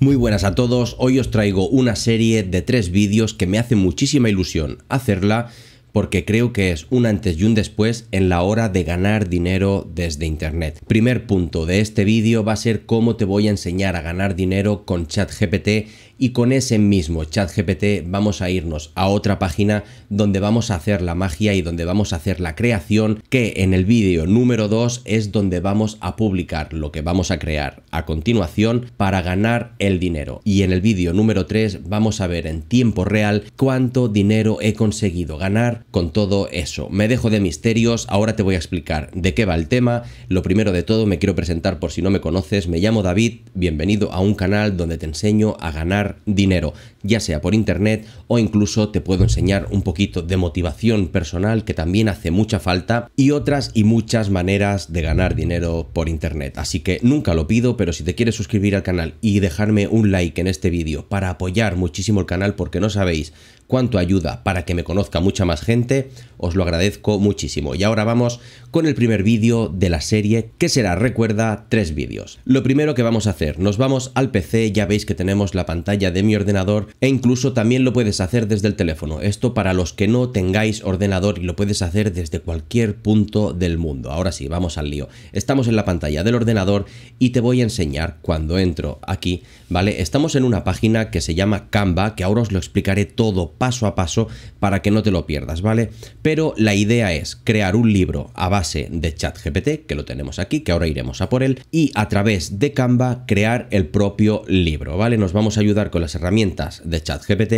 Muy buenas a todos, hoy os traigo una serie de tres vídeos que me hace muchísima ilusión hacerla porque creo que es un antes y un después en la hora de ganar dinero desde internet. Primer punto de este vídeo va a ser cómo te voy a enseñar a ganar dinero con ChatGPT y con ese mismo ChatGPT vamos a irnos a otra página donde vamos a hacer la magia y donde vamos a hacer la creación que en el vídeo número 2 es donde vamos a publicar lo que vamos a crear a continuación para ganar el dinero y en el vídeo número 3 vamos a ver en tiempo real cuánto dinero he conseguido ganar con todo eso. Me dejo de misterios, ahora te voy a explicar de qué va el tema. Lo primero de todo, me quiero presentar por si no me conoces. Me llamo David, bienvenido a un canal donde te enseño a ganar dinero, ya sea por internet o incluso te puedo enseñar un poquito de motivación personal que también hace mucha falta y otras y muchas maneras de ganar dinero por internet. Así que nunca lo pido, pero si te quieres suscribir al canal y dejarme un like en este vídeo para apoyar muchísimo el canal porque no sabéis cuánto ayuda para que me conozca mucha más gente, os lo agradezco muchísimo. Y ahora vamos con el primer vídeo de la serie, que será, recuerda, tres vídeos. Lo primero que vamos a hacer, nos vamos al PC, ya veis que tenemos la pantalla de mi ordenador e incluso también lo puedes hacer desde el teléfono. Esto para los que no tengáis ordenador y lo puedes hacer desde cualquier punto del mundo. Ahora sí, vamos al lío. Estamos en la pantalla del ordenador y te voy a enseñar cuando entro aquí, ¿vale? Estamos en una página que se llama Canva, que ahora os lo explicaré todo paso a paso para que no te lo pierdas, ¿vale? Pero la idea es crear un libro a base de ChatGPT, que lo tenemos aquí, que ahora iremos a por él, y a través de Canva crear el propio libro, ¿vale? Nos vamos a ayudar con las herramientas de ChatGPT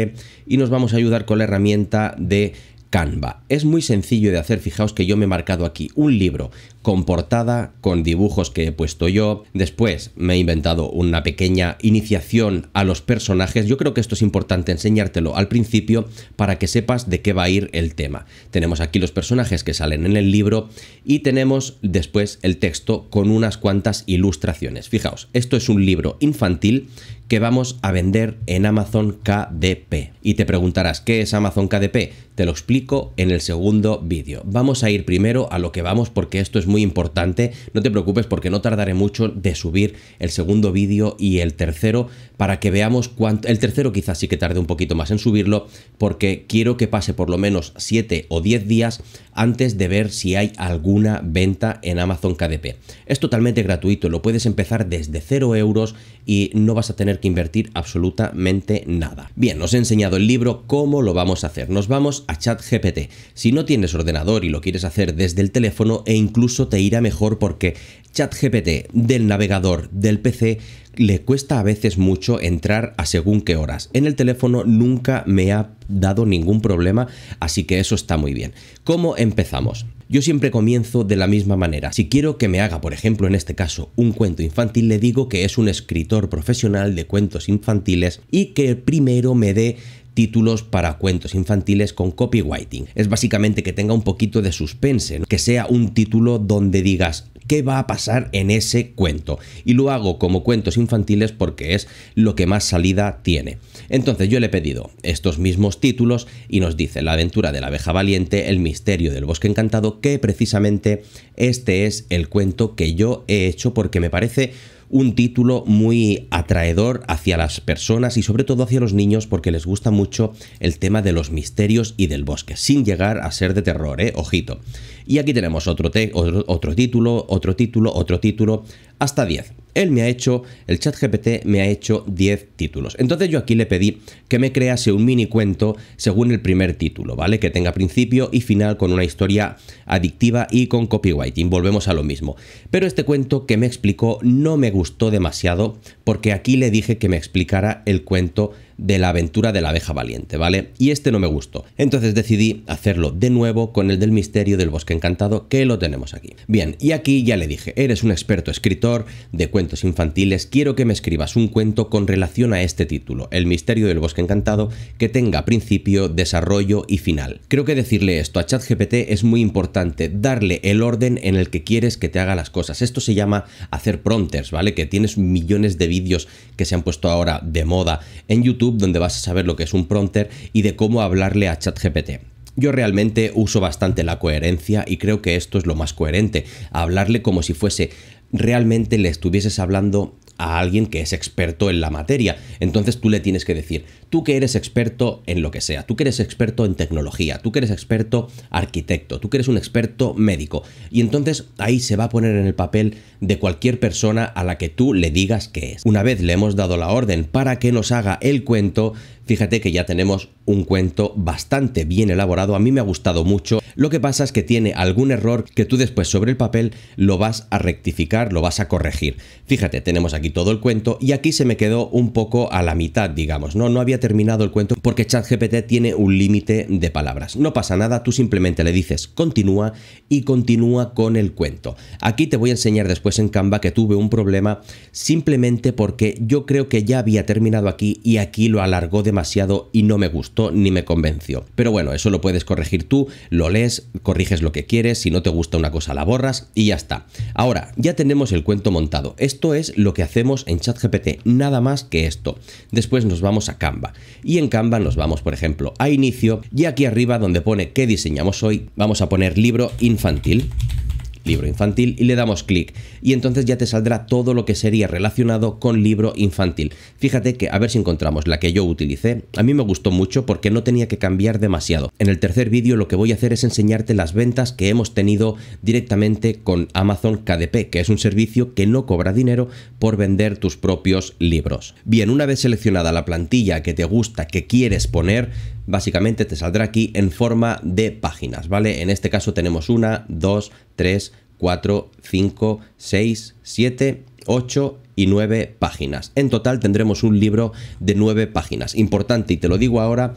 y nos vamos a ayudar con la herramienta de Canva. Es muy sencillo de hacer, fijaos que yo me he marcado aquí un libro con portada, con dibujos que he puesto yo. Después me he inventado una pequeña iniciación a los personajes. Yo creo que esto es importante enseñártelo al principio para que sepas de qué va a ir el tema. Tenemos aquí los personajes que salen en el libro y tenemos después el texto con unas cuantas ilustraciones. Fijaos, esto es un libro infantil que vamos a vender en Amazon KDP. Y te preguntarás, ¿qué es Amazon KDP? Te lo explico en el segundo vídeo. Vamos a ir primero a lo que vamos porque esto es muy importante. No te preocupes porque no tardaré mucho de subir el segundo vídeo y el tercero para que veamos cuánto... El tercero quizás sí que tarde un poquito más en subirlo porque quiero que pase por lo menos 7 o 10 días antes de ver si hay alguna venta en Amazon KDP. Es totalmente gratuito, lo puedes empezar desde 0 euros y no vas a tener que invertir absolutamente nada. Bien, os he enseñado el libro, cómo lo vamos a hacer. Nos vamos a chat GPT, Si no tienes ordenador y lo quieres hacer desde el teléfono e incluso te irá mejor porque ChatGPT del navegador, del PC, le cuesta a veces mucho entrar a según qué horas. En el teléfono nunca me ha dado ningún problema, así que eso está muy bien. ¿Cómo empezamos? Yo siempre comienzo de la misma manera. Si quiero que me haga, por ejemplo, en este caso, un cuento infantil, le digo que es un escritor profesional de cuentos infantiles y que primero me dé títulos para cuentos infantiles con copywriting. Es básicamente que tenga un poquito de suspense, que sea un título donde digas qué va a pasar en ese cuento. Y lo hago como cuentos infantiles porque es lo que más salida tiene. Entonces yo le he pedido estos mismos títulos y nos dice La aventura de la abeja valiente, El misterio del bosque encantado, que precisamente este es el cuento que yo he hecho porque me parece un título muy atraedor hacia las personas y sobre todo hacia los niños porque les gusta mucho el tema de los misterios y del bosque, sin llegar a ser de terror, ¿eh? Ojito. Y aquí tenemos otro, otro, otro título, otro título, otro título, hasta 10. Él me ha hecho, el chat GPT me ha hecho 10 títulos. Entonces yo aquí le pedí que me crease un mini cuento según el primer título, ¿vale? Que tenga principio y final con una historia adictiva y con copywriting. Volvemos a lo mismo. Pero este cuento que me explicó no me gustó demasiado porque aquí le dije que me explicara el cuento de la aventura de la abeja valiente, ¿vale? Y este no me gustó. Entonces decidí hacerlo de nuevo con el del misterio del bosque encantado, que lo tenemos aquí. Bien, y aquí ya le dije, eres un experto escritor de cuentos infantiles, quiero que me escribas un cuento con relación a este título, El misterio del bosque encantado, que tenga principio, desarrollo y final. Creo que decirle esto a ChatGPT es muy importante, darle el orden en el que quieres que te haga las cosas. Esto se llama hacer prompters, ¿vale? Que tienes millones de vídeos que se han puesto ahora de moda en YouTube donde vas a saber lo que es un prompter y de cómo hablarle a ChatGPT. Yo realmente uso bastante la coherencia y creo que esto es lo más coherente, hablarle como si fuese realmente le estuvieses hablando a alguien que es experto en la materia. Entonces tú le tienes que decir, tú que eres experto en lo que sea, tú que eres experto en tecnología, tú que eres experto arquitecto, tú que eres un experto médico. Y entonces ahí se va a poner en el papel de cualquier persona a la que tú le digas que es. Una vez le hemos dado la orden para que nos haga el cuento, Fíjate que ya tenemos un cuento bastante bien elaborado, a mí me ha gustado mucho. Lo que pasa es que tiene algún error que tú después sobre el papel lo vas a rectificar, lo vas a corregir. Fíjate, tenemos aquí todo el cuento y aquí se me quedó un poco a la mitad, digamos, ¿no? No había terminado el cuento porque ChatGPT tiene un límite de palabras. No pasa nada, tú simplemente le dices continúa y continúa con el cuento. Aquí te voy a enseñar después en Canva que tuve un problema simplemente porque yo creo que ya había terminado aquí y aquí lo alargó demasiado y no me gustó ni me convenció. Pero bueno, eso lo puedes corregir tú, lo lees, corriges lo que quieres, si no te gusta una cosa la borras y ya está. Ahora, ya tenemos el cuento montado. Esto es lo que hacemos en ChatGPT, nada más que esto. Después nos vamos a Canva. Y en Canva nos vamos, por ejemplo, a inicio y aquí arriba donde pone qué diseñamos hoy, vamos a poner libro infantil libro infantil y le damos clic y entonces ya te saldrá todo lo que sería relacionado con libro infantil. Fíjate que a ver si encontramos la que yo utilicé, a mí me gustó mucho porque no tenía que cambiar demasiado. En el tercer vídeo lo que voy a hacer es enseñarte las ventas que hemos tenido directamente con Amazon KDP, que es un servicio que no cobra dinero por vender tus propios libros. Bien, una vez seleccionada la plantilla que te gusta, que quieres poner, Básicamente te saldrá aquí en forma de páginas, ¿vale? En este caso tenemos 1, 2, 3, 4, 5, 6, 7, 8 y 9 páginas. En total tendremos un libro de 9 páginas. Importante, y te lo digo ahora.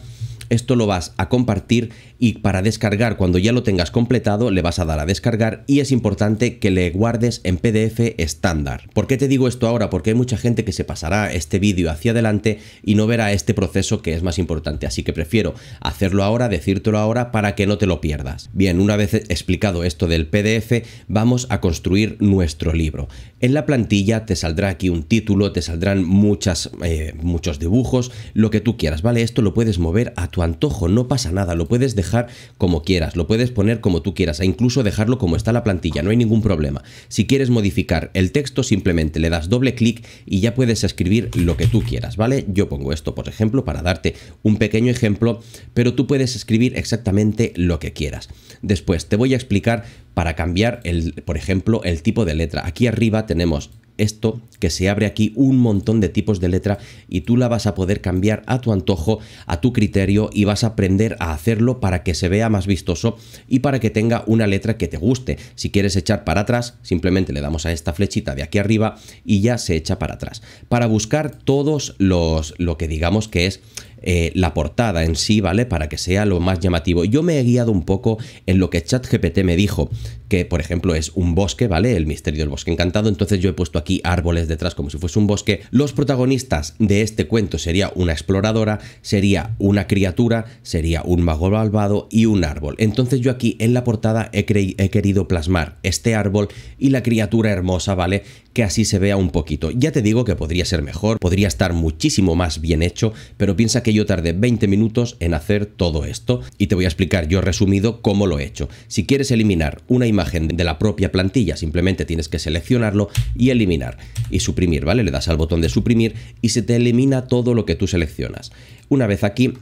Esto lo vas a compartir y para descargar, cuando ya lo tengas completado, le vas a dar a descargar y es importante que le guardes en PDF estándar. ¿Por qué te digo esto ahora? Porque hay mucha gente que se pasará este vídeo hacia adelante y no verá este proceso que es más importante. Así que prefiero hacerlo ahora, decírtelo ahora para que no te lo pierdas. Bien, una vez explicado esto del PDF, vamos a construir nuestro libro. En la plantilla te saldrá aquí un título, te saldrán muchas, eh, muchos dibujos, lo que tú quieras, ¿vale? Esto lo puedes mover a tu antojo, no pasa nada, lo puedes dejar como quieras, lo puedes poner como tú quieras, e incluso dejarlo como está la plantilla, no hay ningún problema. Si quieres modificar el texto, simplemente le das doble clic y ya puedes escribir lo que tú quieras, ¿vale? Yo pongo esto, por ejemplo, para darte un pequeño ejemplo, pero tú puedes escribir exactamente lo que quieras. Después te voy a explicar para cambiar, el, por ejemplo, el tipo de letra. Aquí arriba tenemos esto que se abre aquí un montón de tipos de letra y tú la vas a poder cambiar a tu antojo, a tu criterio y vas a aprender a hacerlo para que se vea más vistoso y para que tenga una letra que te guste. Si quieres echar para atrás, simplemente le damos a esta flechita de aquí arriba y ya se echa para atrás. Para buscar todos los lo que digamos que es eh, la portada en sí, ¿vale? Para que sea lo más llamativo. Yo me he guiado un poco en lo que ChatGPT me dijo, que por ejemplo es un bosque, ¿vale? El misterio del bosque encantado. Entonces yo he puesto aquí árboles detrás como si fuese un bosque. Los protagonistas de este cuento sería una exploradora, sería una criatura, sería un mago malvado y un árbol. Entonces yo aquí en la portada he querido plasmar este árbol y la criatura hermosa, ¿vale? Que así se vea un poquito. Ya te digo que podría ser mejor, podría estar muchísimo más bien hecho, pero piensa que yo tardé 20 minutos en hacer todo esto y te voy a explicar yo resumido cómo lo he hecho. Si quieres eliminar una imagen de la propia plantilla, simplemente tienes que seleccionarlo y eliminar y suprimir, ¿vale? Le das al botón de suprimir y se te elimina todo lo que tú seleccionas. Una vez aquí,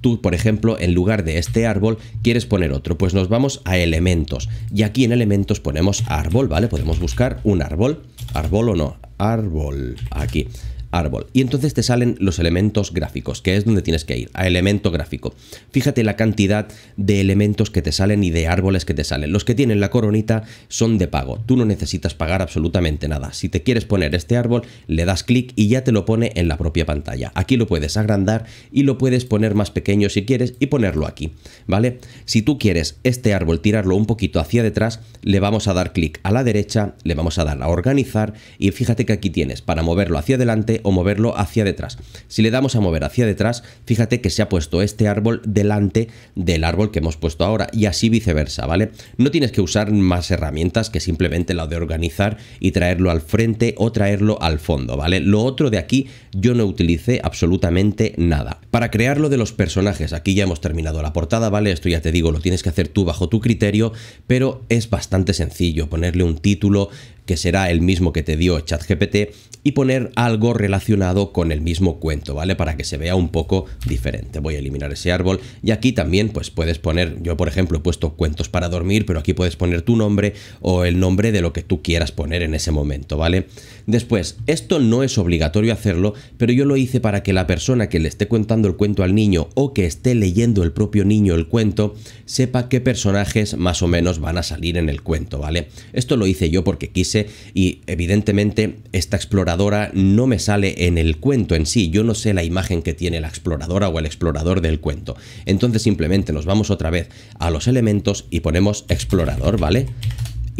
tú, por ejemplo, en lugar de este árbol, quieres poner otro. Pues nos vamos a elementos. Y aquí en elementos ponemos árbol, ¿vale? Podemos buscar un árbol. Árbol o no. Árbol. Aquí árbol. Y entonces te salen los elementos gráficos, que es donde tienes que ir, a elemento gráfico. Fíjate la cantidad de elementos que te salen y de árboles que te salen. Los que tienen la coronita son de pago. Tú no necesitas pagar absolutamente nada. Si te quieres poner este árbol, le das clic y ya te lo pone en la propia pantalla. Aquí lo puedes agrandar y lo puedes poner más pequeño si quieres y ponerlo aquí, ¿vale? Si tú quieres este árbol tirarlo un poquito hacia detrás, le vamos a dar clic a la derecha, le vamos a dar a organizar y fíjate que aquí tienes para moverlo hacia adelante o moverlo hacia detrás. Si le damos a mover hacia detrás, fíjate que se ha puesto este árbol delante del árbol que hemos puesto ahora y así viceversa, ¿vale? No tienes que usar más herramientas que simplemente la de organizar y traerlo al frente o traerlo al fondo, ¿vale? Lo otro de aquí yo no utilicé absolutamente nada. Para crear lo de los personajes, aquí ya hemos terminado la portada, ¿vale? Esto ya te digo, lo tienes que hacer tú bajo tu criterio, pero es bastante sencillo ponerle un título, que será el mismo que te dio ChatGPT, y poner algo relacionado con el mismo cuento, ¿vale? Para que se vea un poco diferente. Voy a eliminar ese árbol y aquí también pues puedes poner, yo por ejemplo he puesto cuentos para dormir, pero aquí puedes poner tu nombre o el nombre de lo que tú quieras poner en ese momento, ¿vale? Después, esto no es obligatorio hacerlo, pero yo lo hice para que la persona que le esté contando el cuento al niño o que esté leyendo el propio niño el cuento, sepa qué personajes más o menos van a salir en el cuento, ¿vale? Esto lo hice yo porque quise y evidentemente esta exploradora no me sale en el cuento en sí, yo no sé la imagen que tiene la exploradora o el explorador del cuento. Entonces simplemente nos vamos otra vez a los elementos y ponemos explorador, ¿vale?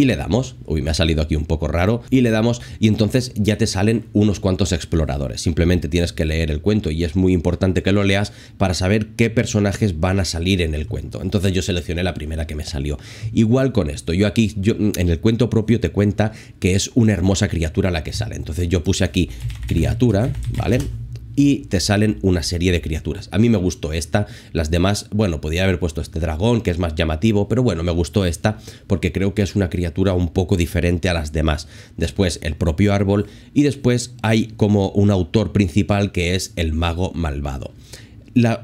y le damos. Uy, me ha salido aquí un poco raro. Y le damos y entonces ya te salen unos cuantos exploradores. Simplemente tienes que leer el cuento y es muy importante que lo leas para saber qué personajes van a salir en el cuento. Entonces yo seleccioné la primera que me salió. Igual con esto, yo aquí yo, en el cuento propio te cuenta que es una hermosa criatura la que sale. Entonces yo puse aquí criatura, ¿vale? y te salen una serie de criaturas. A mí me gustó esta, las demás, bueno, podía haber puesto este dragón que es más llamativo, pero bueno, me gustó esta porque creo que es una criatura un poco diferente a las demás. Después el propio árbol y después hay como un autor principal que es el mago malvado.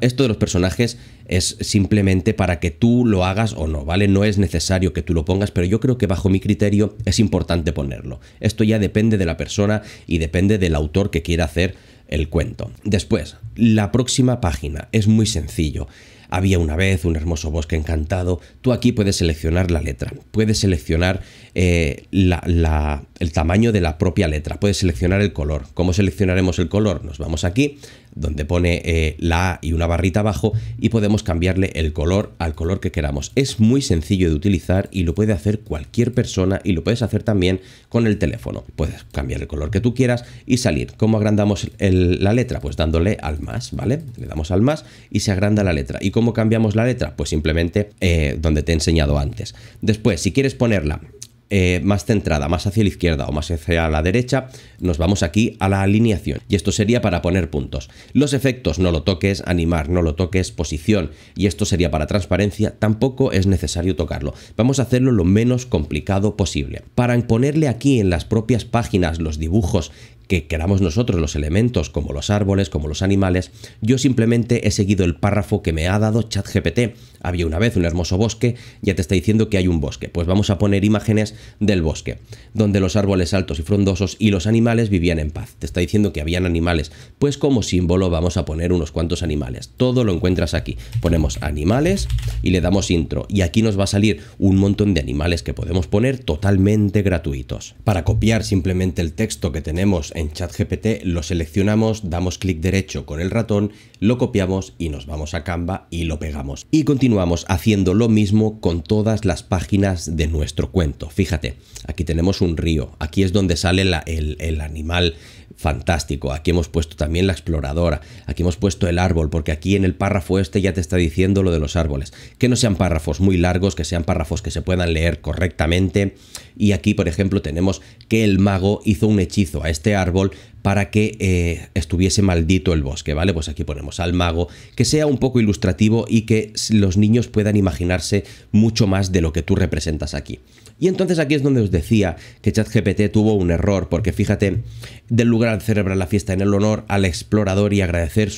esto de los personajes es simplemente para que tú lo hagas o no, ¿vale? No es necesario que tú lo pongas, pero yo creo que bajo mi criterio es importante ponerlo. Esto ya depende de la persona y depende del autor que quiera hacer el cuento. Después, la próxima página es muy sencillo. Había una vez un hermoso bosque encantado. Tú aquí puedes seleccionar la letra, puedes seleccionar eh, el tamaño de la propia letra, puedes seleccionar el color. ¿Cómo seleccionaremos el color? Nos vamos aquí donde pone eh, la A y una barrita abajo y podemos cambiarle el color al color que queramos. Es muy sencillo de utilizar y lo puede hacer cualquier persona y lo puedes hacer también con el teléfono. Puedes cambiar el color que tú quieras y salir. ¿Cómo agrandamos la letra? Pues dándole al más, ¿vale? Le damos al más y se agranda la letra. ¿Y cómo cambiamos la letra? Pues simplemente eh, donde te he enseñado antes. Después, si quieres ponerla eh, más centrada, más hacia la izquierda o más hacia la derecha, nos vamos aquí a la alineación. Y esto sería para poner puntos. Los efectos no lo toques, animar no lo toques, posición y esto sería para transparencia, tampoco es necesario tocarlo. Vamos a hacerlo lo menos complicado posible. Para ponerle aquí en las propias páginas los dibujos que queramos nosotros los elementos como los árboles, como los animales, yo simplemente he seguido el párrafo que me ha dado ChatGPT. Había una vez un hermoso bosque, ya te está diciendo que hay un bosque. Pues vamos a poner imágenes del bosque, donde los árboles altos y frondosos y los animales vivían en paz. Te está diciendo que habían animales. Pues como símbolo vamos a poner unos cuantos animales. Todo lo encuentras aquí. Ponemos animales y le damos intro. Y aquí nos va a salir un montón de animales que podemos poner totalmente gratuitos. Para copiar simplemente el texto que tenemos en ChatGPT, lo seleccionamos, damos clic derecho con el ratón, lo copiamos y nos vamos a Canva y lo pegamos. Y continuamos haciendo lo mismo con todas las páginas de nuestro cuento. Fíjate, aquí tenemos un río, aquí es donde sale el animal fantástico. Aquí hemos puesto también la exploradora, aquí hemos puesto el árbol, porque aquí en el párrafo este ya te está diciendo lo de los árboles. Que no sean párrafos muy largos, que sean párrafos que se puedan leer correctamente. Y aquí, por ejemplo, tenemos que el mago hizo un hechizo a este árbol para que eh, estuviese maldito el bosque, ¿vale? Pues aquí ponemos al mago, que sea un poco ilustrativo y que los niños puedan imaginarse mucho más de lo que tú representas aquí. Y entonces aquí es donde os decía que ChatGPT tuvo un error, porque fíjate, del lugar al celebrar la fiesta en el honor al explorador y agradecer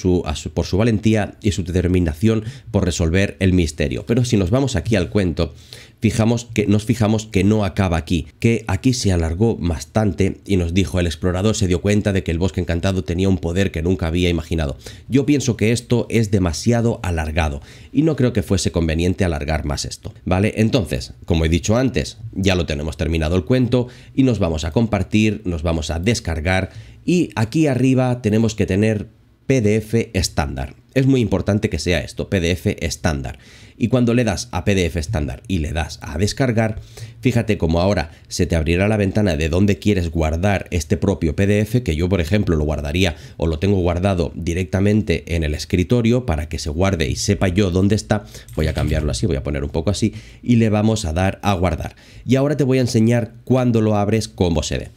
por su valentía y su determinación por resolver el misterio. Pero si nos vamos aquí al cuento, fijamos que, nos fijamos que no acaba aquí, que aquí se alargó bastante y nos dijo el explorador se dio cuenta de que el bosque encantado tenía un poder que nunca había imaginado. Yo pienso que esto es demasiado alargado y no creo que fuese conveniente alargar más esto, ¿vale? Entonces, como he dicho antes, ya lo tenemos terminado el cuento y nos vamos a compartir, nos vamos a descargar y aquí arriba tenemos que tener PDF estándar. Es muy importante que sea esto, PDF estándar. Y cuando le das a PDF estándar y le das a descargar, fíjate como ahora se te abrirá la ventana de dónde quieres guardar este propio PDF, que yo por ejemplo lo guardaría o lo tengo guardado directamente en el escritorio para que se guarde y sepa yo dónde está. Voy a cambiarlo así, voy a poner un poco así y le vamos a dar a guardar. Y ahora te voy a enseñar cuando lo abres, cómo se ve.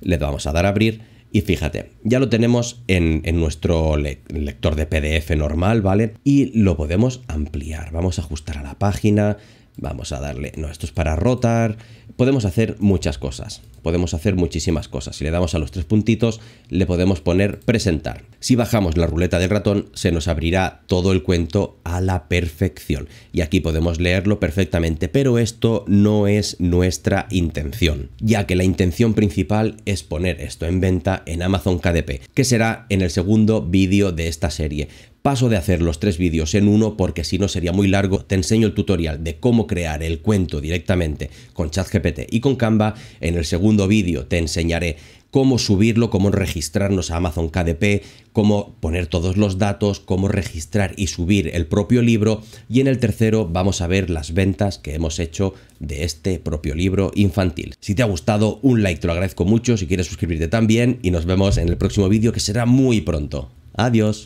Le vamos a dar a abrir y fíjate, ya lo tenemos en, nuestro lector de PDF normal, ¿vale? Y lo podemos ampliar. Vamos a ajustar a la página, vamos a darle, no, esto es para rotar, podemos hacer muchas cosas, podemos hacer muchísimas cosas. Si le damos a los tres puntitos, le podemos poner presentar. Si bajamos la ruleta del ratón, se nos abrirá todo el cuento a la perfección. Y aquí podemos leerlo perfectamente, pero esto no es nuestra intención, ya que la intención principal es poner esto en venta en Amazon KDP, que será en el segundo vídeo de esta serie. Paso de hacer los tres vídeos en uno porque si no sería muy largo, te enseño el tutorial de cómo crear el cuento directamente con ChatGPT y con Canva. En el segundo vídeo te enseñaré cómo subirlo, cómo registrarnos a Amazon KDP, cómo poner todos los datos, cómo registrar y subir el propio libro. Y en el tercero vamos a ver las ventas que hemos hecho de este propio libro infantil. Si te ha gustado, un like te lo agradezco mucho, si quieres suscribirte también y nos vemos en el próximo vídeo que será muy pronto. Adiós.